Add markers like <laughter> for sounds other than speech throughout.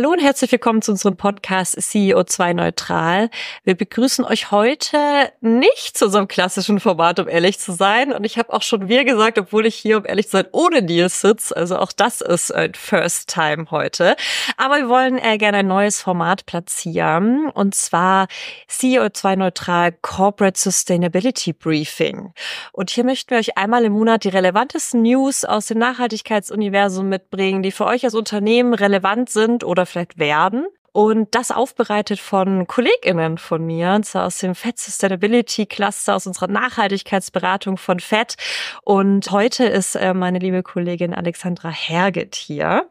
Hallo und herzlich willkommen zu unserem Podcast CEO2 Neutral. Wir begrüßen euch heute nicht zu unserem klassischen Format, um ehrlich zu sein. Und ich habe auch schon wir gesagt, obwohl ich hier, um ehrlich zu sein, ohne Nils sitze. Also auch das ist ein First Time heute. Aber wir wollen äh, gerne ein neues Format platzieren. Und zwar CEO2 Neutral Corporate Sustainability Briefing. Und hier möchten wir euch einmal im Monat die relevantesten News aus dem Nachhaltigkeitsuniversum mitbringen, die für euch als Unternehmen relevant sind oder vielleicht werden, und das aufbereitet von KollegInnen von mir, und zwar aus dem Fett Sustainability Cluster, aus unserer Nachhaltigkeitsberatung von Fett. Und heute ist äh, meine liebe Kollegin Alexandra Herget hier.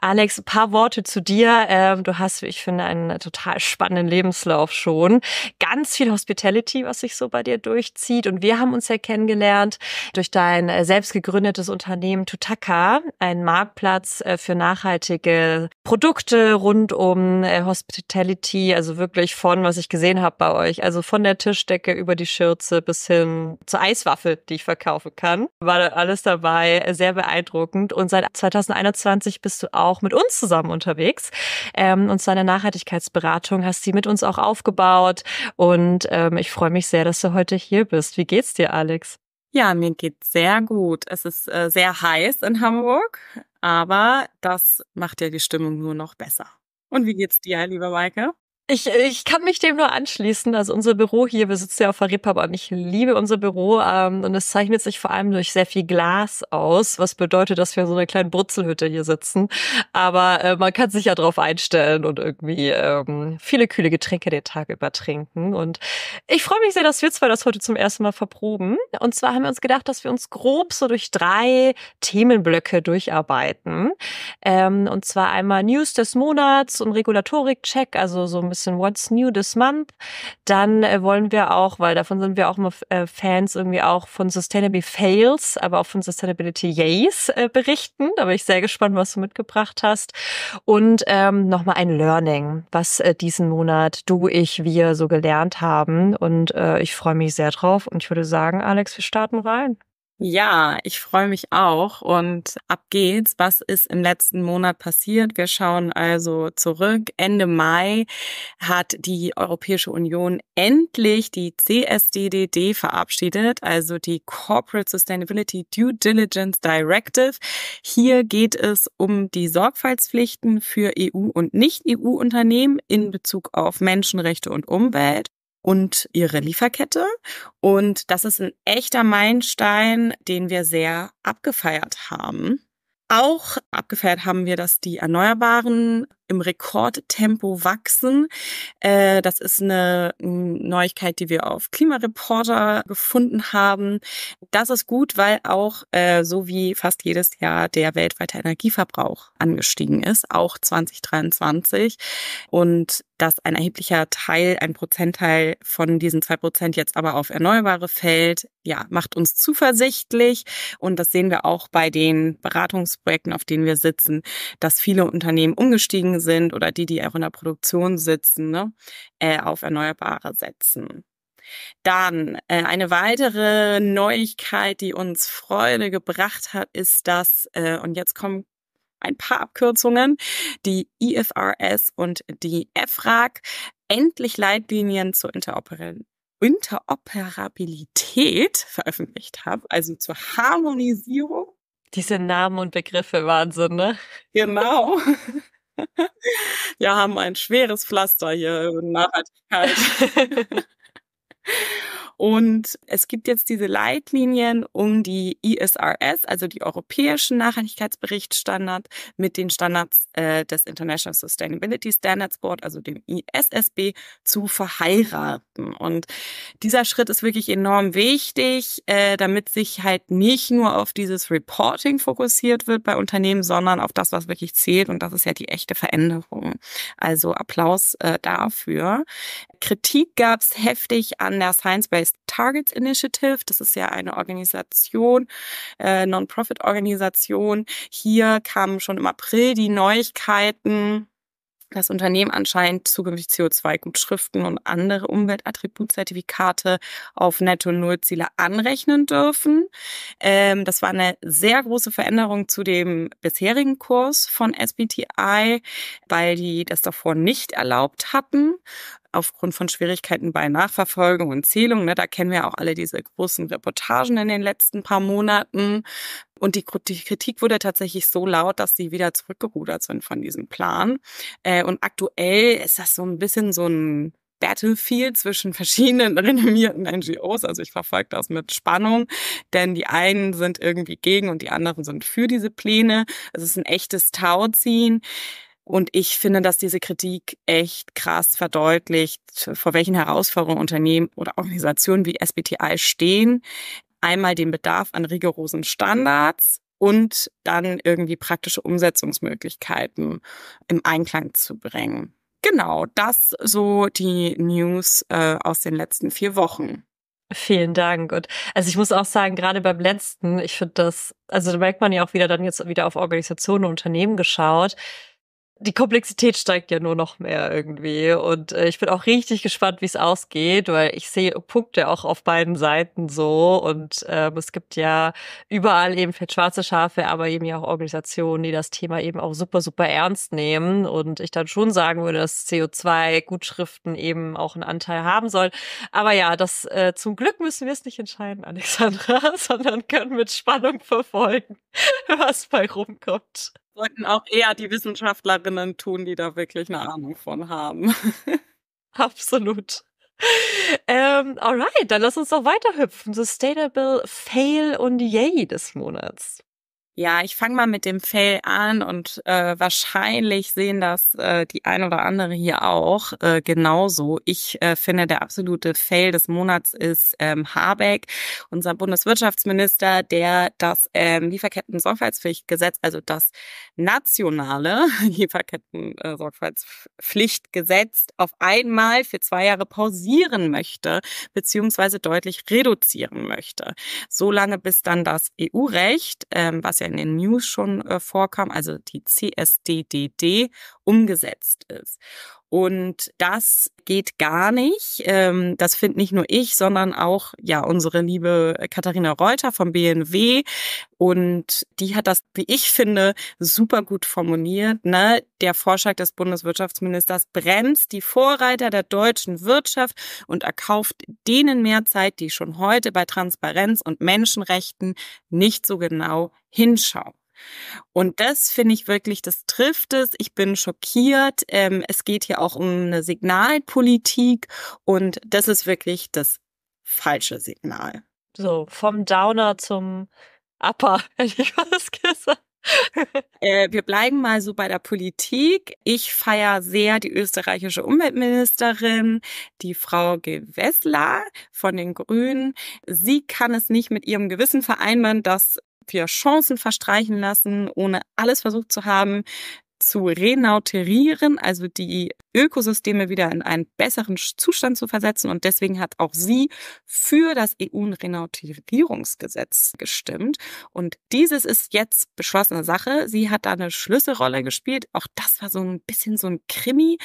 Alex, ein paar Worte zu dir. Ähm, du hast, wie ich finde, einen total spannenden Lebenslauf schon. Ganz viel Hospitality, was sich so bei dir durchzieht. Und wir haben uns ja kennengelernt durch dein äh, selbst gegründetes Unternehmen Tutaka, ein Marktplatz äh, für nachhaltige Produkte rund um äh, Hospitality, also wirklich von, was ich gesehen habe bei euch, also von der Tischdecke über die Schürze bis hin zur Eiswaffe, die ich verkaufen kann, war alles dabei, äh, sehr beeindruckend. Und seit 2021 bist du auch mit uns zusammen unterwegs ähm, und seine Nachhaltigkeitsberatung hast sie mit uns auch aufgebaut. Und ähm, ich freue mich sehr, dass du heute hier bist. Wie geht's dir, Alex? Ja, mir geht's sehr gut. Es ist äh, sehr heiß in Hamburg, aber das macht ja die Stimmung nur noch besser. Und wie geht's dir, lieber Maike? Ich, ich kann mich dem nur anschließen. Also unser Büro hier, wir sitzen ja auf der Ripper, ich liebe unser Büro ähm, und es zeichnet sich vor allem durch sehr viel Glas aus, was bedeutet, dass wir in so einer kleinen Brutzelhütte hier sitzen. Aber äh, man kann sich ja drauf einstellen und irgendwie ähm, viele kühle Getränke den Tag über trinken. Und ich freue mich sehr, dass wir zwei das heute zum ersten Mal verproben. Und zwar haben wir uns gedacht, dass wir uns grob so durch drei Themenblöcke durcharbeiten. Ähm, und zwar einmal News des Monats und Regulatorik-Check, also so ein bisschen bisschen What's New This Month. Dann äh, wollen wir auch, weil davon sind wir auch immer äh, Fans, irgendwie auch von Sustainability Fails, aber auch von Sustainability Yays äh, berichten. Da bin ich sehr gespannt, was du mitgebracht hast. Und ähm, nochmal ein Learning, was äh, diesen Monat du, ich, wir so gelernt haben. Und äh, ich freue mich sehr drauf. Und ich würde sagen, Alex, wir starten rein. Ja, ich freue mich auch und ab geht's. Was ist im letzten Monat passiert? Wir schauen also zurück. Ende Mai hat die Europäische Union endlich die CSDDD verabschiedet, also die Corporate Sustainability Due Diligence Directive. Hier geht es um die Sorgfaltspflichten für EU- und Nicht-EU-Unternehmen in Bezug auf Menschenrechte und Umwelt und ihre Lieferkette. Und das ist ein echter Meilenstein, den wir sehr abgefeiert haben. Auch abgefeiert haben wir, dass die erneuerbaren im Rekordtempo wachsen. Äh, das ist eine Neuigkeit, die wir auf Klimareporter gefunden haben. Das ist gut, weil auch äh, so wie fast jedes Jahr der weltweite Energieverbrauch angestiegen ist, auch 2023. Und dass ein erheblicher Teil, ein Prozentteil von diesen zwei Prozent jetzt aber auf Erneuerbare fällt, ja, macht uns zuversichtlich. Und das sehen wir auch bei den Beratungsprojekten, auf denen wir sitzen, dass viele Unternehmen umgestiegen sind oder die, die auch in der Produktion sitzen, ne, äh, auf Erneuerbare setzen. Dann äh, eine weitere Neuigkeit, die uns Freude gebracht hat, ist, dass, äh, und jetzt kommen ein paar Abkürzungen, die IFRS und die EFRAG endlich Leitlinien zur Interoperabil Interoperabilität veröffentlicht haben, also zur Harmonisierung. Diese Namen und Begriffe, Wahnsinn, ne? Genau. <laughs> <laughs> <laughs> Wir haben ein schweres Pflaster hier in Nachhaltigkeit. <laughs> Und es gibt jetzt diese Leitlinien, um die ESRS, also die europäischen Nachhaltigkeitsberichtsstandards, mit den Standards äh, des International Sustainability Standards Board, also dem ISSB, zu verheiraten. Und dieser Schritt ist wirklich enorm wichtig, äh, damit sich halt nicht nur auf dieses Reporting fokussiert wird bei Unternehmen, sondern auf das, was wirklich zählt. Und das ist ja die echte Veränderung. Also Applaus äh, dafür. Kritik gab es heftig an der Science-Based Targets Initiative. Das ist ja eine Organisation, äh, Non-Profit-Organisation. Hier kamen schon im April die Neuigkeiten, dass Unternehmen anscheinend zukünftig CO2-Gutschriften und andere Umweltattributzertifikate auf Netto-Null-Ziele anrechnen dürfen. Ähm, das war eine sehr große Veränderung zu dem bisherigen Kurs von SBTI, weil die das davor nicht erlaubt hatten aufgrund von Schwierigkeiten bei Nachverfolgung und Zählung. Ne, da kennen wir auch alle diese großen Reportagen in den letzten paar Monaten. Und die, die Kritik wurde tatsächlich so laut, dass sie wieder zurückgerudert sind von diesem Plan. Äh, und aktuell ist das so ein bisschen so ein Battlefield zwischen verschiedenen <laughs> renommierten NGOs. Also ich verfolge das mit Spannung, denn die einen sind irgendwie gegen und die anderen sind für diese Pläne. Es ist ein echtes Tauziehen. Und ich finde, dass diese Kritik echt krass verdeutlicht, vor welchen Herausforderungen Unternehmen oder Organisationen wie SBTI stehen. Einmal den Bedarf an rigorosen Standards und dann irgendwie praktische Umsetzungsmöglichkeiten im Einklang zu bringen. Genau, das so die News äh, aus den letzten vier Wochen. Vielen Dank. Und also ich muss auch sagen, gerade beim letzten, ich finde das, also da merkt man ja auch wieder dann jetzt wieder auf Organisationen und Unternehmen geschaut die Komplexität steigt ja nur noch mehr irgendwie. Und äh, ich bin auch richtig gespannt, wie es ausgeht, weil ich sehe Punkte auch auf beiden Seiten so. Und ähm, es gibt ja überall eben vielleicht schwarze Schafe, aber eben ja auch Organisationen, die das Thema eben auch super, super ernst nehmen. Und ich dann schon sagen würde, dass CO2-Gutschriften eben auch einen Anteil haben sollen. Aber ja, das äh, zum Glück müssen wir es nicht entscheiden, Alexandra, <laughs> sondern können mit Spannung verfolgen, <laughs> was bei rumkommt sollten auch eher die Wissenschaftlerinnen tun, die da wirklich eine Ahnung von haben. <laughs> Absolut. Ähm, alright, dann lass uns doch weiterhüpfen. Sustainable Fail und Yay des Monats. Ja, ich fange mal mit dem Fail an und äh, wahrscheinlich sehen das äh, die ein oder andere hier auch äh, genauso. Ich äh, finde, der absolute Fail des Monats ist ähm, Habeck, unser Bundeswirtschaftsminister, der das ähm, Lieferketten-Sorgfaltspflichtgesetz, also das nationale <laughs> Lieferketten-Sorgfaltspflichtgesetz, auf einmal für zwei Jahre pausieren möchte, beziehungsweise deutlich reduzieren möchte. Solange bis dann das EU-Recht, ähm, was was ja in den News schon äh, vorkam, also die CSDDD umgesetzt ist. Und das geht gar nicht. Ähm, das finde nicht nur ich, sondern auch ja unsere liebe Katharina Reuter vom BNW. Und die hat das, wie ich finde, super gut formuliert. Ne? Der Vorschlag des Bundeswirtschaftsministers bremst die Vorreiter der deutschen Wirtschaft und erkauft denen mehr Zeit, die schon heute bei Transparenz und Menschenrechten nicht so genau hinschauen. Und das finde ich wirklich, das trifft es. Ich bin schockiert. Ähm, es geht hier auch um eine Signalpolitik und das ist wirklich das falsche Signal. So, vom Downer zum Upper, <laughs> hätte ich was gesagt. äh, wir bleiben mal so bei der Politik. Ich feiere sehr die österreichische Umweltministerin, die Frau Gewessler von den Grünen. Sie kann es nicht mit ihrem Gewissen vereinbaren, dass wir Chancen verstreichen lassen, ohne alles versucht zu haben, zu renauterieren, also die Ökosysteme wieder in einen besseren Zustand zu versetzen. Und deswegen hat auch sie für das EU-Renauterierungsgesetz gestimmt. Und dieses ist jetzt beschlossene Sache. Sie hat da eine Schlüsselrolle gespielt. Auch das war so ein bisschen so ein Krimi.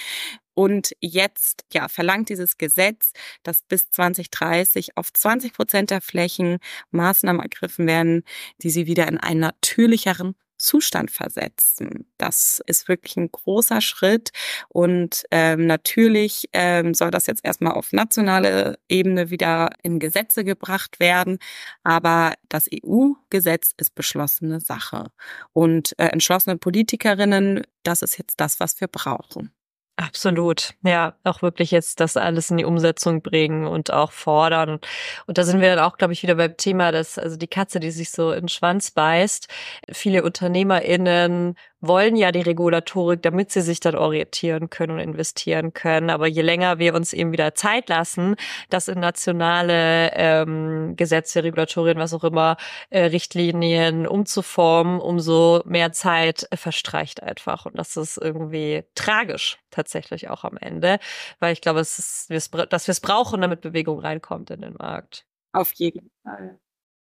Und jetzt, ja, verlangt dieses Gesetz, dass bis 2030 auf 20 Prozent der Flächen Maßnahmen ergriffen werden, die sie wieder in einen natürlicheren Zustand versetzen. Das ist wirklich ein großer Schritt. Und ähm, natürlich ähm, soll das jetzt erstmal auf nationale Ebene wieder in Gesetze gebracht werden. Aber das EU-Gesetz ist beschlossene Sache. Und äh, entschlossene Politikerinnen, das ist jetzt das, was wir brauchen. Absolut. Ja, auch wirklich jetzt das alles in die Umsetzung bringen und auch fordern. Und da sind wir dann auch, glaube ich, wieder beim Thema, dass also die Katze, die sich so in den Schwanz beißt, viele UnternehmerInnen wollen ja die Regulatorik, damit sie sich dann orientieren können und investieren können. Aber je länger wir uns eben wieder Zeit lassen, das in nationale ähm, Gesetze, Regulatorien, was auch immer, äh, Richtlinien umzuformen, umso mehr Zeit verstreicht einfach. Und das ist irgendwie tragisch tatsächlich auch am Ende, weil ich glaube, es ist, dass wir es brauchen, damit Bewegung reinkommt in den Markt. Auf jeden Fall.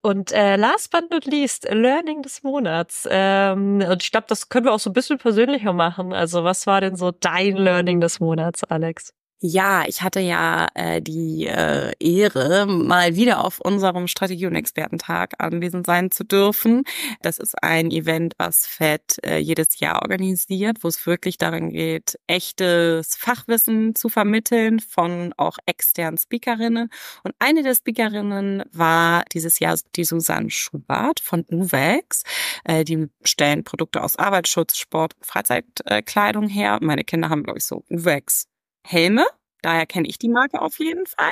Und äh, last but not least, Learning des Monats. Ähm, und ich glaube, das können wir auch so ein bisschen persönlicher machen. Also, was war denn so dein Learning des Monats, Alex? Ja, ich hatte ja äh, die äh, Ehre, mal wieder auf unserem Strategie- und Expertentag anwesend sein zu dürfen. Das ist ein Event, was FED äh, jedes Jahr organisiert, wo es wirklich darin geht, echtes Fachwissen zu vermitteln von auch externen Speakerinnen. Und eine der Speakerinnen war dieses Jahr die Susanne Schubert von UVEX. Äh, die stellen Produkte aus Arbeitsschutz, Sport und Freizeitkleidung her. Meine Kinder haben, glaube ich, so UVEX Helme. Daher kenne ich die Marke auf jeden Fall.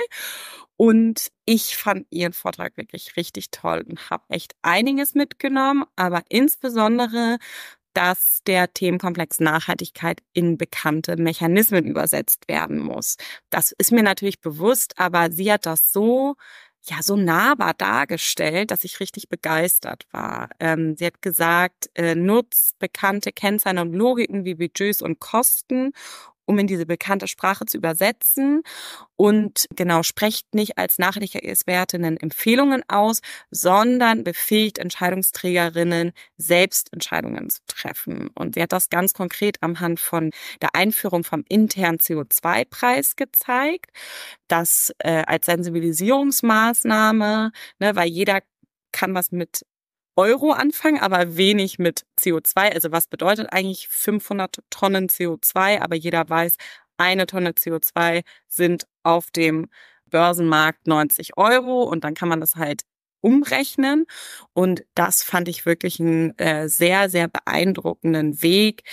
Und ich fand ihren Vortrag wirklich richtig toll und habe echt einiges mitgenommen, aber insbesondere, dass der Themenkomplex Nachhaltigkeit in bekannte Mechanismen übersetzt werden muss. Das ist mir natürlich bewusst, aber sie hat das so ja so nahbar dargestellt, dass ich richtig begeistert war. Ähm, sie hat gesagt, äh, nutzt bekannte Kennzeichen und Logiken wie Budgets und Kosten, um in diese bekannte Sprache zu übersetzen. Und genau, sprecht nicht als Nachrichtenexpertinnen Empfehlungen aus, sondern befähigt Entscheidungsträgerinnen, selbst Entscheidungen zu treffen. Und sie hat das ganz konkret am Hand von der Einführung vom internen CO2-Preis gezeigt, das äh, als Sensibilisierungsmaßnahme, ne, weil jeder kann was mit Euro anfangen, aber wenig mit CO2. Also was bedeutet eigentlich 500 Tonnen CO2? Aber jeder weiß, eine Tonne CO2 sind auf dem Börsenmarkt 90 Euro und dann kann man das halt umrechnen. Und das fand ich wirklich einen äh, sehr, sehr beeindruckenden Weg,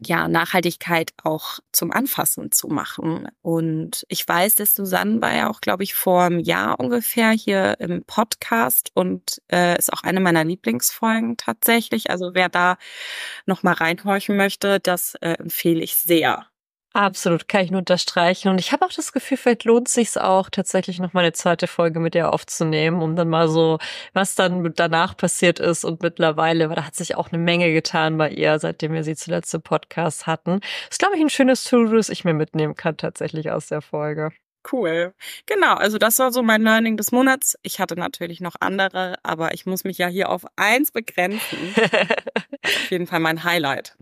ja, Nachhaltigkeit auch zum Anfassen zu machen. Und ich weiß, dass Susanne war ja auch, glaube ich, vor einem Jahr ungefähr hier im Podcast und äh, ist auch eine meiner Lieblingsfolgen tatsächlich. Also wer da nochmal reinhorchen möchte, das äh, empfehle ich sehr. Absolut, kann ich nur unterstreichen. Und ich habe auch das Gefühl, vielleicht lohnt sich's auch, tatsächlich noch mal eine zweite Folge mit ihr aufzunehmen, um dann mal so, was dann danach passiert ist und mittlerweile, weil da hat sich auch eine Menge getan bei ihr, seitdem wir sie zuletzt im Podcast hatten. Das ist, glaube ich, ein schönes Tool, das ich mir mitnehmen kann, tatsächlich aus der Folge. Cool. Genau, also das war so mein Learning des Monats. Ich hatte natürlich noch andere, aber ich muss mich ja hier auf eins begrenzen. <laughs> auf jeden Fall mein Highlight.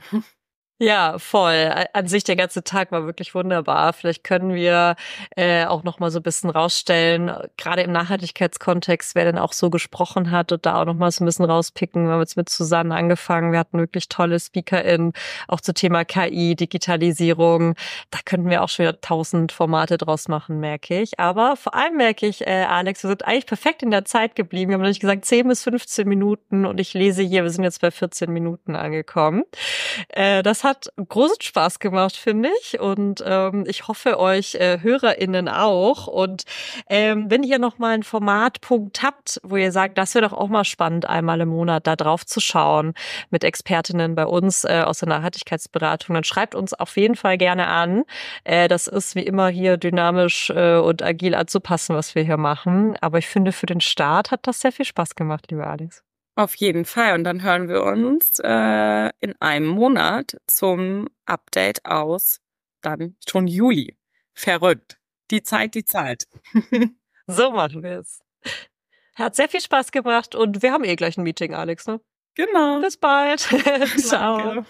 Ja, voll. An sich der ganze Tag war wirklich wunderbar. Vielleicht können wir äh, auch noch mal so ein bisschen rausstellen, gerade im Nachhaltigkeitskontext, wer denn auch so gesprochen hat und da auch noch mal so ein bisschen rauspicken. Wir haben jetzt mit Susanne angefangen. Wir hatten wirklich tolle SpeakerInnen, auch zu Thema KI, Digitalisierung. Da könnten wir auch schon wieder tausend Formate draus machen, merke ich. Aber vor allem merke ich, äh, Alex, wir sind eigentlich perfekt in der Zeit geblieben. Wir haben nämlich gesagt 10 bis 15 Minuten und ich lese hier, wir sind jetzt bei 14 Minuten angekommen. Äh, das hat großen Spaß gemacht, finde ich. Und ähm, ich hoffe euch äh, HörerInnen auch. Und ähm, wenn ihr nochmal einen Formatpunkt habt, wo ihr sagt, das wäre doch auch mal spannend, einmal im Monat da drauf zu schauen mit Expertinnen bei uns äh, aus der Nachhaltigkeitsberatung, dann schreibt uns auf jeden Fall gerne an. Äh, das ist wie immer hier dynamisch äh, und agil anzupassen, was wir hier machen. Aber ich finde, für den Start hat das sehr viel Spaß gemacht, liebe Alex. Auf jeden Fall. Und dann hören wir uns äh, in einem Monat zum Update aus dann schon Juli. Verrückt. Die Zeit, die Zeit. <laughs> so machen wir es. Hat sehr viel Spaß gebracht und wir haben eh gleich ein Meeting, Alex, ne? Genau. Bis bald. <laughs> Ciao.